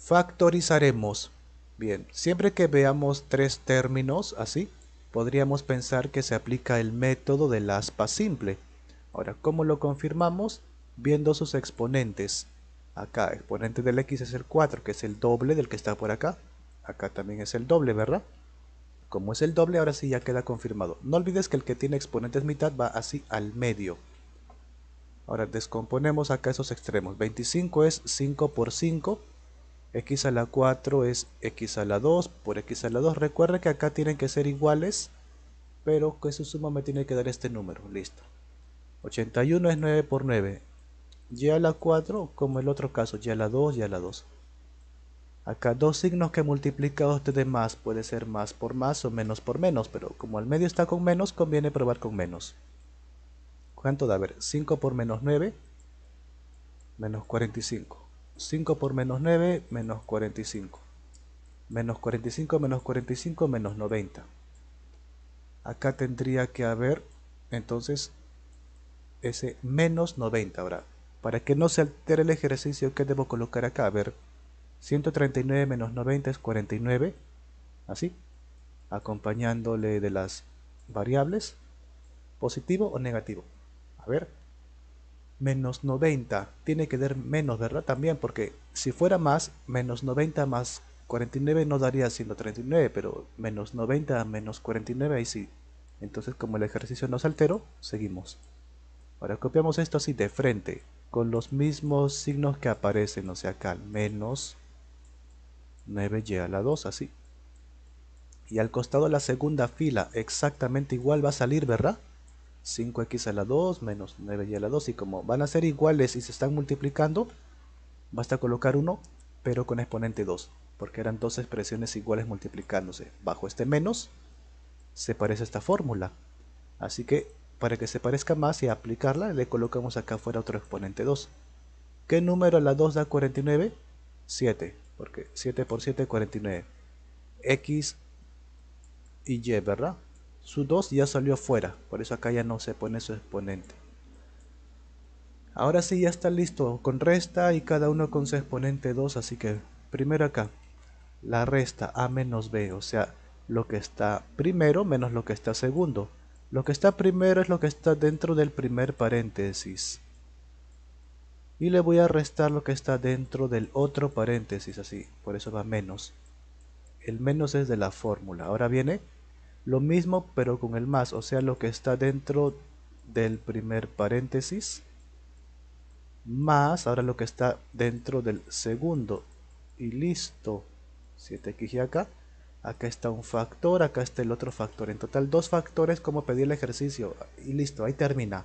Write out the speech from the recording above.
Factorizaremos. Bien, siempre que veamos tres términos así, podríamos pensar que se aplica el método del aspa simple. Ahora, ¿cómo lo confirmamos? Viendo sus exponentes. Acá, exponente del x es el 4, que es el doble del que está por acá. Acá también es el doble, ¿verdad? Como es el doble, ahora sí ya queda confirmado. No olvides que el que tiene exponentes mitad va así al medio. Ahora descomponemos acá esos extremos. 25 es 5 por 5, x a la 4 es x a la 2 por x a la 2. Recuerda que acá tienen que ser iguales, pero que su suma me tiene que dar este número. Listo. 81 es 9 por 9. Y a la 4, como el otro caso, y a la 2, y a la 2. Acá dos signos que multiplicados de más puede ser más por más o menos por menos, pero como el medio está con menos, conviene probar con menos. ¿Cuánto da? A ver, 5 por menos 9, menos 45. 5 por menos 9, menos 45. Menos 45, menos 45, menos 90. Acá tendría que haber entonces ese menos 90 ahora. Para que no se altere el ejercicio, que debo colocar acá? A ver, 139 menos 90 es 49, así, acompañándole de las variables, positivo o negativo. A ver, menos 90 tiene que dar menos, ¿verdad? También, porque si fuera más, menos 90 más 49 no daría 139, pero menos 90 menos 49 ahí sí. Entonces, como el ejercicio nos alteró, seguimos. Ahora copiamos esto así de frente, con los mismos signos que aparecen, o sea, acá menos 9y a la 2, así. Y al costado de la segunda fila, exactamente igual va a salir, ¿verdad? 5x a la 2 menos 9y a la 2 y como van a ser iguales y se están multiplicando basta colocar 1 pero con exponente 2 porque eran dos expresiones iguales multiplicándose bajo este menos se parece esta fórmula así que para que se parezca más y aplicarla le colocamos acá afuera otro exponente 2 ¿qué número a la 2 da 49? 7 porque 7 por 7 es 49 x y y verdad su 2 ya salió afuera, por eso acá ya no se pone su exponente. Ahora sí ya está listo con resta y cada uno con su exponente 2, así que primero acá, la resta a menos b, o sea, lo que está primero menos lo que está segundo. Lo que está primero es lo que está dentro del primer paréntesis. Y le voy a restar lo que está dentro del otro paréntesis, así, por eso va menos. El menos es de la fórmula. Ahora viene lo mismo pero con el más, o sea lo que está dentro del primer paréntesis más ahora lo que está dentro del segundo y listo 7 x y acá acá está un factor, acá está el otro factor en total dos factores como pedí el ejercicio y listo, ahí termina